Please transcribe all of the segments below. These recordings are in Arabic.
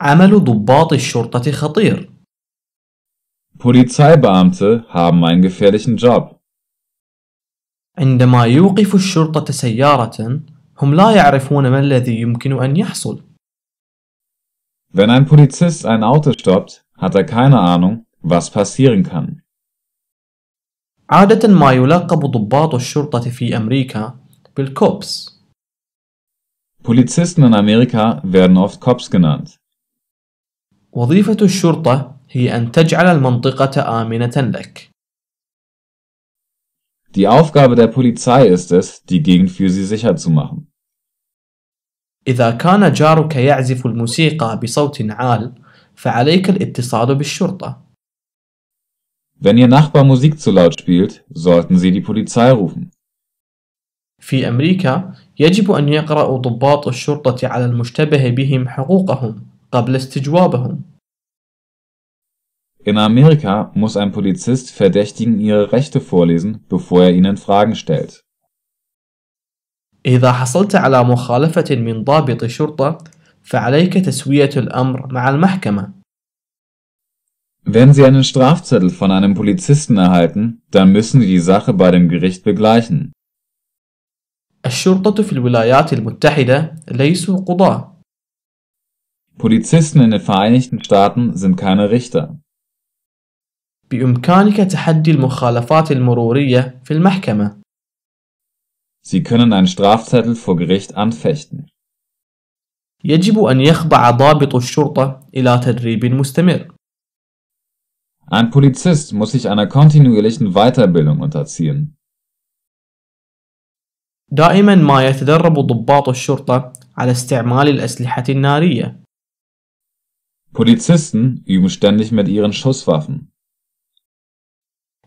عمل ضباط الشرطة خطير. Polizeibeamte haben einen gefährlichen Job. عندما يوقف الشرطة سيارة، هم لا يعرفون ما الذي يمكن أن يحصل. Wenn ein Polizist ein Auto stoppt, hat er keine Ahnung, was passieren kann. عادة ما يلقب ضباط الشرطة في أمريكا بالكوبس. Polizisten in Amerika werden oft Cops genannt. وظيفة الشرطة هي أن تجعل المنطقة آمنة لك. Die Aufgabe der Polizei ist es, die Gegend für sie sicher zu machen. إذا كان جارك يعزف الموسيقى بصوت عال، فعليك الاتصال بالشرطة. Wenn Ihr Nachbar Musik zu laut spielt, sollten Sie die Polizei rufen. في أمريكا يجب أن يقرأ ضباط الشرطة على المشتبه بهم حقوقهم قبل استجوابهم. In Amerika muss ein Polizist Verdächtigen ihre Rechte vorlesen, bevor er ihnen Fragen stellt. إذا حصلت على مخالفة من ضابط شرطة، فعليك تسوية الأمر مع المحكمة. Wenn Sie einen Strafzettel von einem Polizisten erhalten, dann müssen Sie die Sache bei dem Gericht begleichen. الشرطة في الولايات المتحدة ليسوا قضاة. Polizisten in den Vereinigten Staaten sind keine Richter. بإمكانك تحدي المخالفات المرورية في المحكمة. Sie können einen Strafzettel vor Gericht anfechten. يجب أن يخضع ضابط الشرطة إلى تدريب مستمر. Ein Polizist muss sich einer kontinuierlichen Weiterbildung unterziehen. دائما ما يتدرب ضباط الشرطة على استعمال الأسلحة النارية. Polizisten üben ständig mit ihren Schusswaffen.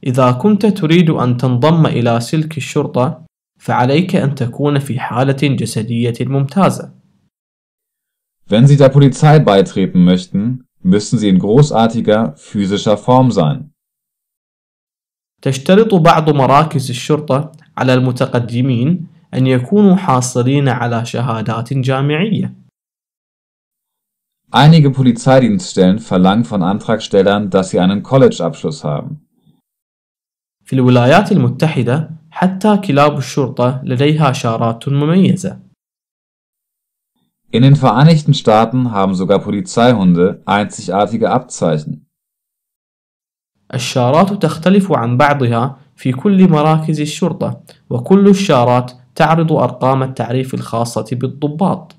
إذا كنت تريد أن تنضم إلى سلك الشرطة، فعليك أن تكون في حالة جسدية ممتازة. Wenn Sie der Polizei beitreten möchten, müssen Sie in großartiger physischer Form sein. تشترط بعض مراكز الشرطة على المتقدمين أن يكونوا حاصلين على شهادات جامعية. Einige Polizeidienststellen verlangen von Antragstellern, dass sie einen College-Abschluss haben. في الولايات المتحدة حتى كلاب الشرطة لديها شارات مميزة. In den Vereinigten Staaten haben sogar Polizeihunde einzigartige Abzeichen. الشارات تختلف عن بعضها في كل مراكز الشرطة وكل الشارات تعرض أرقام التعريف الخاصة بالضباط.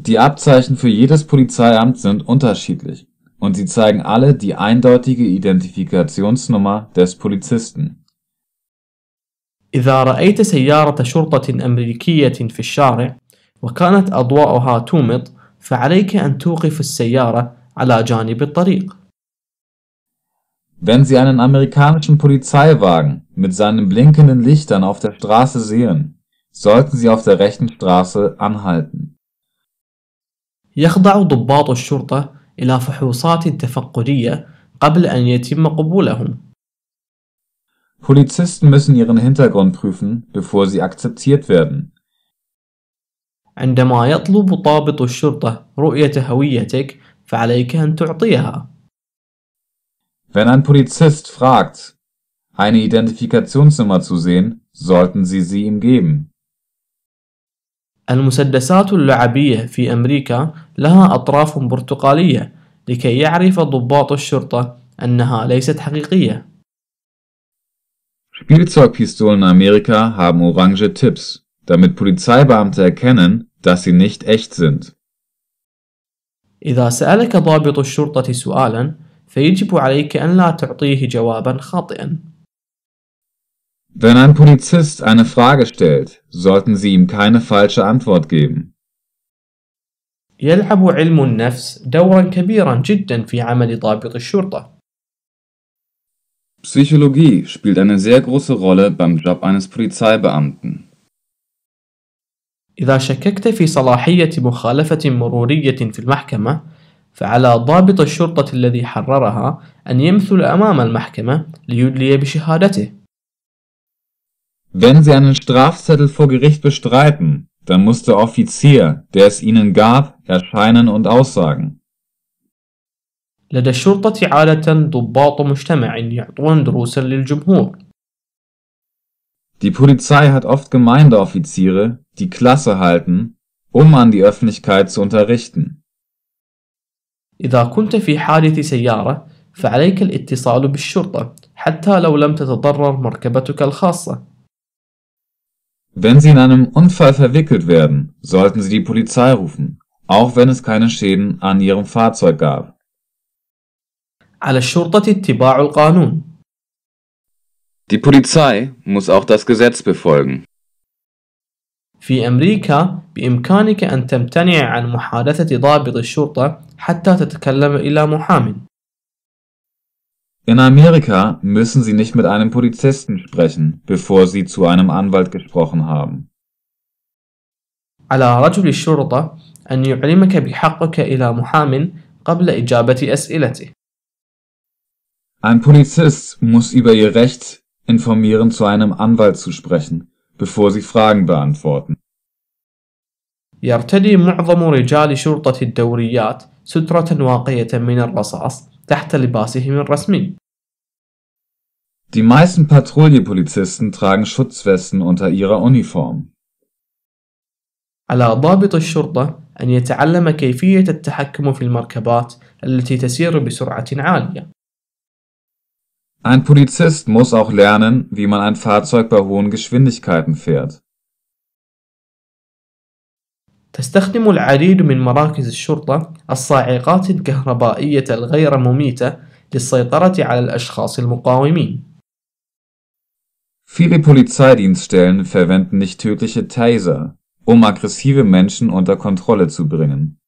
Die Abzeichen für jedes Polizeiamt sind unterschiedlich und sie zeigen alle die eindeutige Identifikationsnummer des Polizisten. إذا رأيت سيارة شرطة أمريكية في الشارع وكانت أضواءها تومض فعليك أن توقف السيارة على جانب الطريق. Wenn Sie einen amerikanischen Polizeiwagen mit seinen blinkenden Lichtern auf der Straße sehen, sollten Sie auf der rechten Straße anhalten. يخضع ضباط الشرطة إلى فحوصات تفقدية قبل أن يتم قبولهم. Polizisten müssen ihren Hintergrund prüfen, bevor sie akzeptiert werden. عندما يطلب ضابط الشرطة رؤية هويتك، فعليك أن تعطيها. Wenn ein Polizist fragt, eine Identifikationsnummer zu sehen, sollten Sie sie ihm geben. المسدسات اللعبية في أمريكا لها أطراف برتقالية لكي يعرف ضباط الشرطة أنها ليست حقيقية. Spielzeugpistolen in Amerika haben orange Tipps, damit Polizeibeamte erkennen, dass sie nicht echt sind. إذا سألك ضابط الشرطة سؤالا، فيجب عليك أن لا تعطيه جوابا خاطئا. Wenn ein Polizist eine Frage stellt, sollten Sie ihm keine falsche Antwort geben. يلعب علم النفس دورا كبيرا جدا في عمل ضابط الشرطة. Psychologie spielt eine sehr große Rolle beim Job eines Polizeibeamten. إذا شككت في صلاحية مخالفة مرورية في المحكمة، فعلى ضابط الشرطة الذي حررها أن يمثل أمام المحكمة ليدلي بشهادته. Wenn Sie einen Strafzettel vor Gericht bestreiten, dann muss der Offizier, der es Ihnen gab, erscheinen und aussagen. لدى الشرطة عادة ضباط مجتمع يعطون دروسا للجمهور. Die Polizei hat oft Gemeindeoffiziere, die Klasse halten, um an die Öffentlichkeit zu unterrichten. إذا كنت في حادث سيارة فعليك الاتصال بالشرطة حتى لو لم تتضرر مركبتك الخاصة. Wenn Sie in einem Unfall verwickelt werden, sollten Sie die Polizei rufen, auch wenn es keine Schäden an Ihrem Fahrzeug gab. Die Polizei muss auch das Gesetz befolgen. في أمريكا بإمكانك أن تمتنع عن محادثة ضابط الشرطة حتى تتكلم إلى محامٍ. In Amerika müssen Sie nicht mit einem Polizisten sprechen, bevor Sie zu einem Anwalt gesprochen haben. على رجل الشرطة أن يعلمك بحقك إلى محام قبل إجابة أسئلته. Ein Polizist muss über Ihr Recht informieren, zu einem Anwalt zu sprechen, bevor Sie Fragen beantworten. يرتدي معظم رجال شرطة الدوريات سترة واقية من الرصاص تحت لباسهم الرسمي. Die meisten Patrouillenpolizisten tragen Schutzwesten unter ihrer Uniform. على ضابط الشرطة أن يتعلم كيفية التحكم في المركبات التي تسير بسرعة عالية. Ein Polizist muss auch lernen, wie man ein Fahrzeug bei hohen Geschwindigkeiten fährt. تستخدم العديد من مراكز الشرطة الصاعقات الكهربائية الغير مميتة للسيطرة على الأشخاص المقاومين. Viele Polizeidienststellen verwenden nicht tödliche Taser, um aggressive Menschen unter Kontrolle zu bringen.